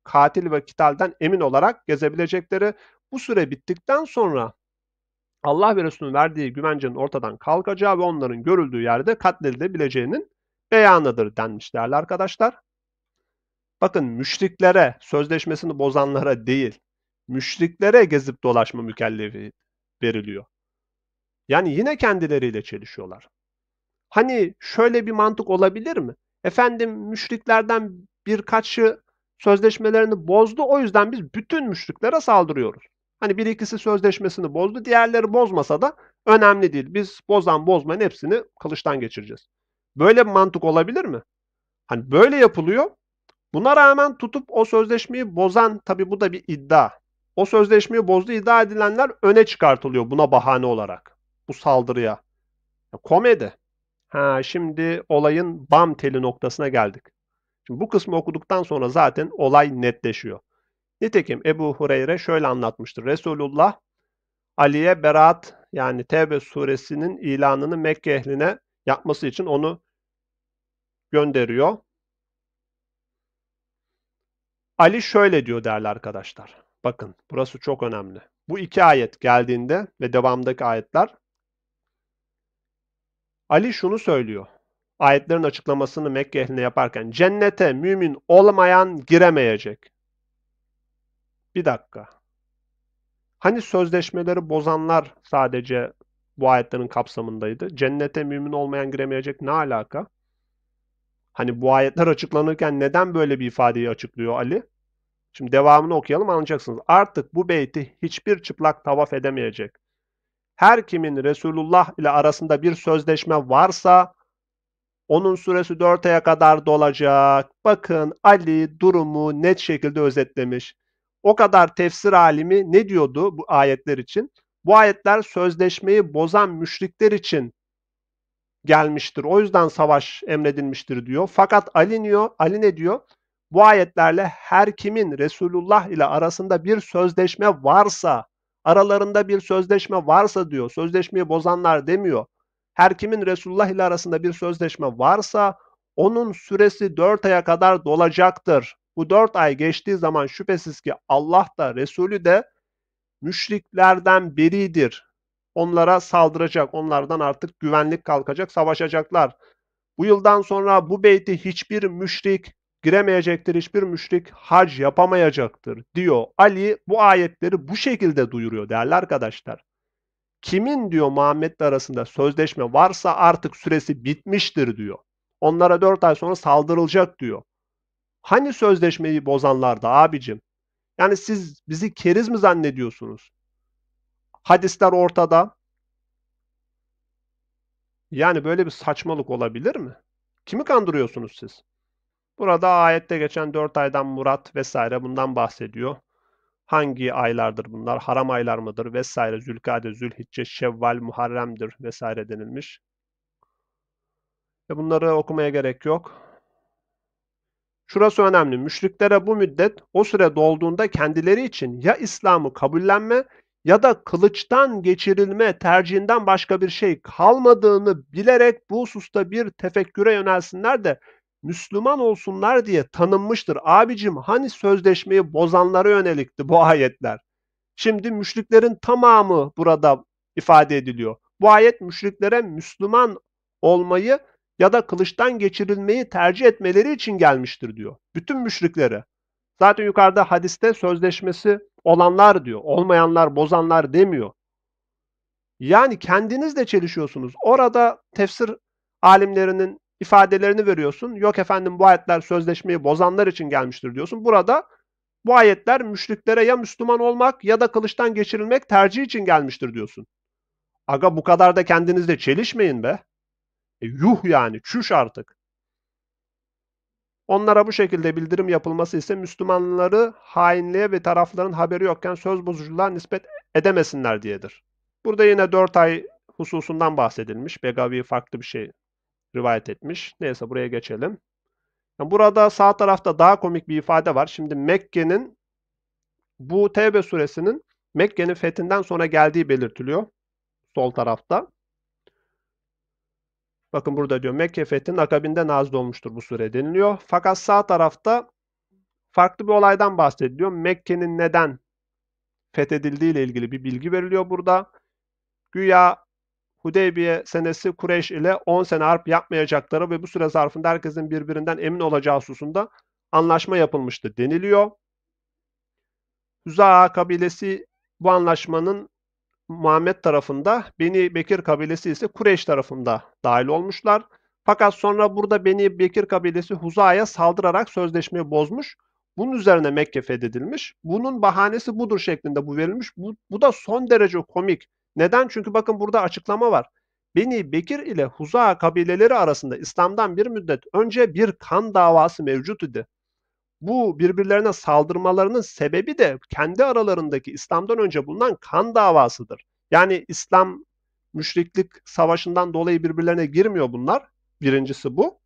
Speaker 1: katil ve kitalden emin olarak gezebilecekleri, bu süre bittikten sonra Allah ve Resulünün verdiği güvencenin ortadan kalkacağı ve onların görüldüğü yerde katledilebileceğinin beyanıdır denmiş değerli arkadaşlar. Bakın müşriklere, sözleşmesini bozanlara değil, müşriklere gezip dolaşma mükellefi veriliyor. Yani yine kendileriyle çelişiyorlar. Hani şöyle bir mantık olabilir mi? Efendim müşriklerden birkaçı sözleşmelerini bozdu o yüzden biz bütün müşriklere saldırıyoruz. Hani bir ikisi sözleşmesini bozdu. Diğerleri bozmasa da önemli değil. Biz bozan bozmayan hepsini kılıçtan geçireceğiz. Böyle bir mantık olabilir mi? Hani böyle yapılıyor. Buna rağmen tutup o sözleşmeyi bozan tabi bu da bir iddia. O sözleşmeyi bozdu iddia edilenler öne çıkartılıyor buna bahane olarak. Bu saldırıya. komedi. Ha şimdi olayın bam teli noktasına geldik. Şimdi bu kısmı okuduktan sonra zaten olay netleşiyor. Nitekim Ebu Hureyre şöyle anlatmıştır. Resulullah Ali'ye beraat yani Tevbe suresinin ilanını Mekke ehline yapması için onu gönderiyor. Ali şöyle diyor değerli arkadaşlar. Bakın burası çok önemli. Bu iki ayet geldiğinde ve devamdaki ayetler Ali şunu söylüyor. Ayetlerin açıklamasını Mekke ehline yaparken cennete mümin olmayan giremeyecek. Bir dakika. Hani sözleşmeleri bozanlar sadece bu ayetlerin kapsamındaydı. Cennete mümin olmayan giremeyecek ne alaka? Hani bu ayetler açıklanırken neden böyle bir ifadeyi açıklıyor Ali? Şimdi devamını okuyalım anlayacaksınız. Artık bu beyti hiçbir çıplak tavaf edemeyecek. Her kimin Resulullah ile arasında bir sözleşme varsa onun süresi 4 aya kadar dolacak. Bakın Ali durumu net şekilde özetlemiş o kadar tefsir alimi ne diyordu bu ayetler için? Bu ayetler sözleşmeyi bozan müşrikler için gelmiştir. O yüzden savaş emredilmiştir diyor. Fakat Ali, diyor, Ali ne diyor? Bu ayetlerle her kimin Resulullah ile arasında bir sözleşme varsa, aralarında bir sözleşme varsa diyor. Sözleşmeyi bozanlar demiyor. Her kimin Resulullah ile arasında bir sözleşme varsa onun süresi dört aya kadar dolacaktır. Bu dört ay geçtiği zaman şüphesiz ki Allah da Resulü de müşriklerden biridir. Onlara saldıracak, onlardan artık güvenlik kalkacak, savaşacaklar. Bu yıldan sonra bu beyti hiçbir müşrik giremeyecektir, hiçbir müşrik hac yapamayacaktır diyor. Ali bu ayetleri bu şekilde duyuruyor değerli arkadaşlar. Kimin diyor Muhammed'le arasında sözleşme varsa artık süresi bitmiştir diyor. Onlara 4 ay sonra saldırılacak diyor. Hani sözleşmeyi bozanlardı abicim? Yani siz bizi keriz mi zannediyorsunuz? Hadisler ortada. Yani böyle bir saçmalık olabilir mi? Kimi kandırıyorsunuz siz? Burada ayette geçen 4 aydan Murat vesaire bundan bahsediyor. Hangi aylardır bunlar? Haram aylar mıdır? Vesaire Zülkade, Zülhicce, Şevval, Muharrem'dir vesaire denilmiş. Ve Bunları okumaya gerek yok. Şurası önemli. Müşriklere bu müddet o süre dolduğunda kendileri için ya İslam'ı kabullenme ya da kılıçtan geçirilme tercihinden başka bir şey kalmadığını bilerek bu hususta bir tefekküre yönelsinler de Müslüman olsunlar diye tanınmıştır. Abicim hani sözleşmeyi bozanlara yönelikti bu ayetler? Şimdi müşriklerin tamamı burada ifade ediliyor. Bu ayet müşriklere Müslüman olmayı ya da kılıçtan geçirilmeyi tercih etmeleri için gelmiştir diyor. Bütün müşriklere. Zaten yukarıda hadiste sözleşmesi olanlar diyor. Olmayanlar, bozanlar demiyor. Yani kendinizle çelişiyorsunuz. Orada tefsir alimlerinin ifadelerini veriyorsun. Yok efendim bu ayetler sözleşmeyi bozanlar için gelmiştir diyorsun. Burada bu ayetler müşriklere ya Müslüman olmak ya da kılıçtan geçirilmek tercih için gelmiştir diyorsun. Aga bu kadar da kendinizle çelişmeyin be. E yuh yani çüş artık. Onlara bu şekilde bildirim yapılması ise Müslümanları hainliğe ve tarafların haberi yokken söz bozuculuğa nispet edemesinler diyedir. Burada yine 4 ay hususundan bahsedilmiş. Begavi farklı bir şey rivayet etmiş. Neyse buraya geçelim. burada sağ tarafta daha komik bir ifade var. Şimdi Mekke'nin bu Tevbe suresinin Mekke'nin fethinden sonra geldiği belirtiliyor. Sol tarafta. Bakın burada diyor Mekke fethinin akabinde nazil olmuştur bu sure deniliyor. Fakat sağ tarafta farklı bir olaydan bahsediliyor. Mekke'nin neden fethedildiği ile ilgili bir bilgi veriliyor burada. Güya Hudeybiye senesi Kureyş ile 10 sene harp yapmayacakları ve bu süre zarfında herkesin birbirinden emin olacağı hususunda anlaşma yapılmıştı deniliyor. Hüza'a kabilesi bu anlaşmanın Muhammed tarafında, Beni Bekir kabilesi ise Kureyş tarafında dahil olmuşlar. Fakat sonra burada Beni Bekir kabilesi Huza'ya saldırarak sözleşmeyi bozmuş. Bunun üzerine Mekke fethedilmiş. Bunun bahanesi budur şeklinde bu verilmiş. Bu, bu da son derece komik. Neden? Çünkü bakın burada açıklama var. Beni Bekir ile Huza kabileleri arasında İslam'dan bir müddet önce bir kan davası mevcut idi bu birbirlerine saldırmalarının sebebi de kendi aralarındaki İslam'dan önce bulunan kan davasıdır. Yani İslam müşriklik savaşından dolayı birbirlerine girmiyor bunlar. Birincisi bu.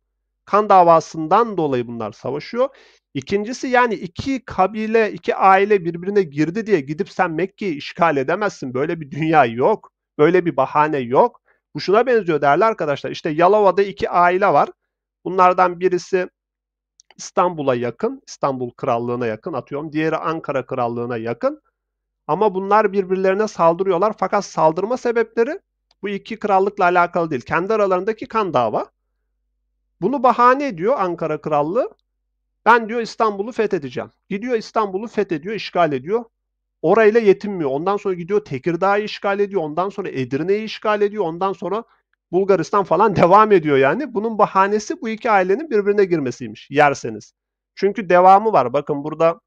Speaker 1: Kan davasından dolayı bunlar savaşıyor. İkincisi yani iki kabile, iki aile birbirine girdi diye gidip sen Mekke'yi işgal edemezsin. Böyle bir dünya yok. Böyle bir bahane yok. Bu şuna benziyor değerli arkadaşlar. İşte Yalova'da iki aile var. Bunlardan birisi İstanbul'a yakın, İstanbul Krallığı'na yakın atıyorum. Diğeri Ankara Krallığı'na yakın. Ama bunlar birbirlerine saldırıyorlar. Fakat saldırma sebepleri bu iki krallıkla alakalı değil. Kendi aralarındaki kan dava. Bunu bahane ediyor Ankara Krallığı. Ben diyor İstanbul'u fethedeceğim. Gidiyor İstanbul'u fethediyor, işgal ediyor. Orayla yetinmiyor. Ondan sonra gidiyor Tekirdağ'ı işgal ediyor. Ondan sonra Edirne'yi işgal ediyor. Ondan sonra Bulgaristan falan devam ediyor yani. Bunun bahanesi bu iki ailenin birbirine girmesiymiş yerseniz. Çünkü devamı var. Bakın burada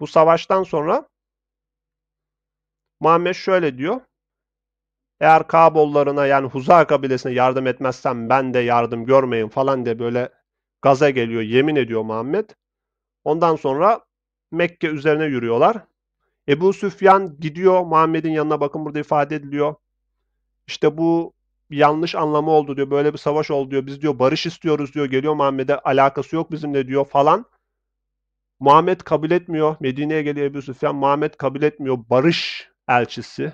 Speaker 1: bu savaştan sonra Muhammed şöyle diyor. Eğer Kabollarına yani Huza kabilesine yardım etmezsem ben de yardım görmeyin falan diye böyle gaza geliyor. Yemin ediyor Muhammed. Ondan sonra Mekke üzerine yürüyorlar. Ebu Süfyan gidiyor Muhammed'in yanına bakın burada ifade ediliyor. İşte bu yanlış anlamı oldu diyor. Böyle bir savaş oldu diyor. Biz diyor barış istiyoruz diyor. Geliyor Muhammed'e alakası yok bizimle diyor falan. Muhammed kabul etmiyor. Medine'ye geliyor Ebu Süfyan. Muhammed kabul etmiyor. Barış elçisi.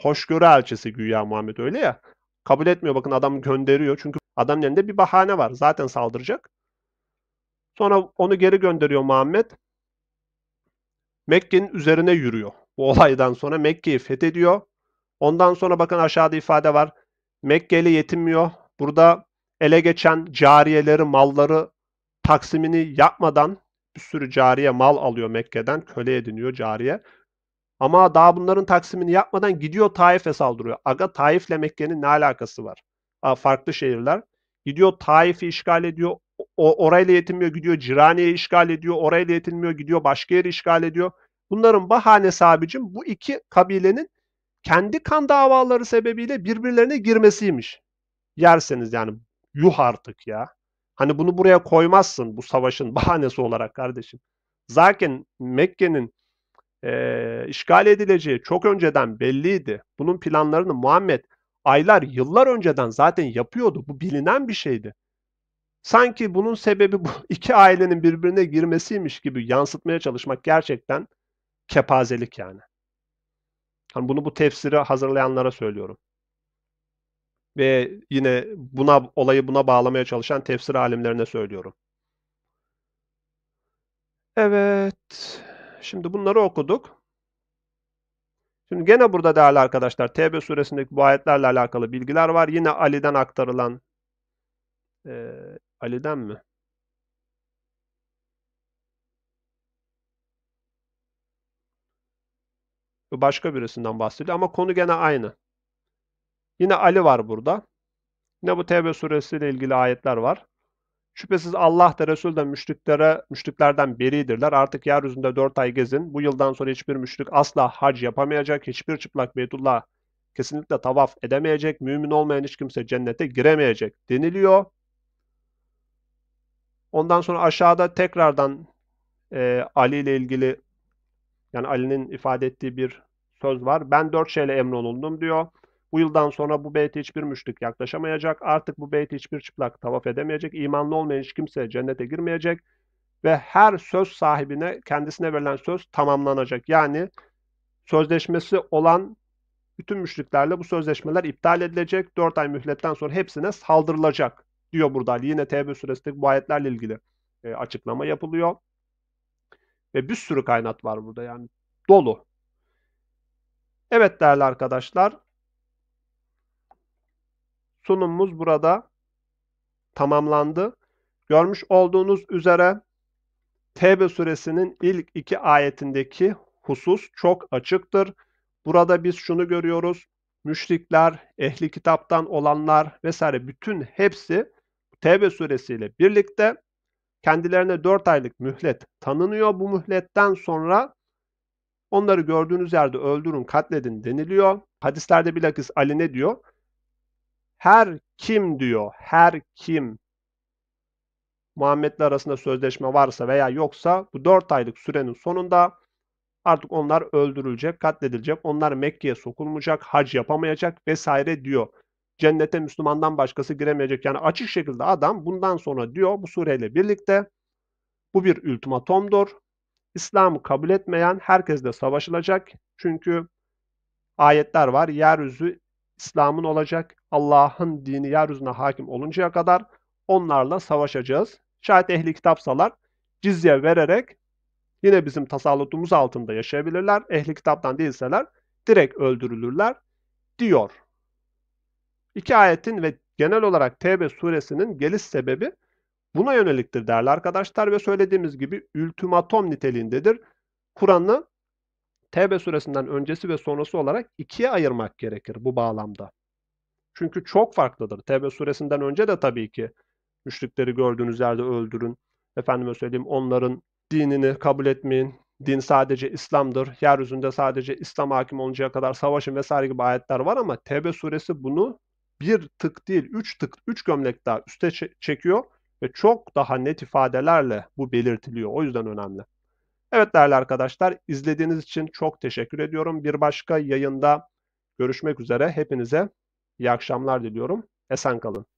Speaker 1: Hoşgörü elçisi güya Muhammed öyle ya. Kabul etmiyor. Bakın adam gönderiyor. Çünkü adam elinde bir bahane var. Zaten saldıracak. Sonra onu geri gönderiyor Muhammed. Mekke'nin üzerine yürüyor. Bu olaydan sonra Mekke'yi fethediyor. Ondan sonra bakın aşağıda ifade var. Mekke ile yetinmiyor. Burada ele geçen cariyeleri, malları taksimini yapmadan bir sürü cariye mal alıyor Mekke'den. Köle ediniyor cariye. Ama daha bunların taksimini yapmadan gidiyor Taif'e saldırıyor. Aga Taif'le Mekke'nin ne alakası var? A farklı şehirler. Gidiyor Taif'i işgal ediyor. O, orayla yetinmiyor gidiyor Cirani'yi işgal ediyor. Orayla yetinmiyor gidiyor başka yeri işgal ediyor. Bunların bahanesi abicim bu iki kabilenin kendi kan davaları sebebiyle birbirlerine girmesiymiş. Yerseniz yani yuh artık ya. Hani bunu buraya koymazsın bu savaşın bahanesi olarak kardeşim. Zaten Mekke'nin e, işgal edileceği çok önceden belliydi. Bunun planlarını Muhammed aylar yıllar önceden zaten yapıyordu. Bu bilinen bir şeydi. Sanki bunun sebebi bu iki ailenin birbirine girmesiymiş gibi yansıtmaya çalışmak gerçekten kepazelik yani. Hani bunu bu tefsiri hazırlayanlara söylüyorum. Ve yine buna olayı buna bağlamaya çalışan tefsir alimlerine söylüyorum. Evet. Şimdi bunları okuduk. Şimdi gene burada değerli arkadaşlar Tevbe suresindeki bu ayetlerle alakalı bilgiler var. Yine Ali'den aktarılan e, Ali'den mi? başka birisinden bahsediyor ama konu gene aynı. Yine Ali var burada. Yine bu Tevbe suresiyle ilgili ayetler var. Şüphesiz Allah da Resul de müşriklere, müşriklerden biridirler. Artık yeryüzünde dört ay gezin. Bu yıldan sonra hiçbir müşrik asla hac yapamayacak. Hiçbir çıplak Beytullah kesinlikle tavaf edemeyecek. Mümin olmayan hiç kimse cennete giremeyecek deniliyor. Ondan sonra aşağıda tekrardan e, Ali ile ilgili yani Ali'nin ifade ettiği bir söz var. Ben 4 şeyle emrolundum diyor. Bu yıldan sonra bu beyti hiçbir müşrik yaklaşamayacak. Artık bu beyti hiçbir çıplak tavaf edemeyecek. İmanlı olmayan hiç kimse cennete girmeyecek. Ve her söz sahibine kendisine verilen söz tamamlanacak. Yani sözleşmesi olan bütün müşriklerle bu sözleşmeler iptal edilecek. 4 ay mühletten sonra hepsine saldırılacak diyor burada Yine Tevbe suresindeki bu ayetlerle ilgili e, açıklama yapılıyor. Ve bir sürü kaynat var burada yani. Dolu. Evet değerli arkadaşlar. Sunumumuz burada tamamlandı. Görmüş olduğunuz üzere Tevbe suresinin ilk iki ayetindeki husus çok açıktır. Burada biz şunu görüyoruz. Müşrikler, ehli kitaptan olanlar vesaire bütün hepsi Tevbe suresiyle birlikte kendilerine 4 aylık mühlet tanınıyor. Bu mühletten sonra Onları gördüğünüz yerde öldürün, katledin deniliyor. Hadislerde bilakis Ali ne diyor? Her kim diyor, her kim Muhammed'le arasında sözleşme varsa veya yoksa bu 4 aylık sürenin sonunda artık onlar öldürülecek, katledilecek, onlar Mekke'ye sokulmayacak, hac yapamayacak vesaire diyor. Cennete Müslümandan başkası giremeyecek. Yani açık şekilde adam bundan sonra diyor bu sureyle birlikte bu bir ultimatomdur. İslam'ı kabul etmeyen herkesle savaşılacak. Çünkü ayetler var. Yeryüzü İslam'ın olacak. Allah'ın dini yeryüzüne hakim oluncaya kadar onlarla savaşacağız. Şayet ehli kitapsalar cizye vererek yine bizim tasallutumuz altında yaşayabilirler. Ehli kitaptan değilseler direkt öldürülürler diyor. İki ayetin ve genel olarak Tevbe suresinin geliş sebebi Buna yöneliktir değerli arkadaşlar ve söylediğimiz gibi ultimatom niteliğindedir. Kur'an'ı Tevbe suresinden öncesi ve sonrası olarak ikiye ayırmak gerekir bu bağlamda. Çünkü çok farklıdır. Tevbe suresinden önce de tabii ki müşrikleri gördüğünüz yerde öldürün. Efendime söyleyeyim onların dinini kabul etmeyin. Din sadece İslam'dır. Yeryüzünde sadece İslam hakim oluncaya kadar savaşın vesaire gibi ayetler var ama Tevbe suresi bunu bir tık değil, üç tık, üç gömlek daha üste çekiyor ve çok daha net ifadelerle bu belirtiliyor. O yüzden önemli. Evet değerli arkadaşlar izlediğiniz için çok teşekkür ediyorum. Bir başka yayında görüşmek üzere. Hepinize iyi akşamlar diliyorum. Esen kalın.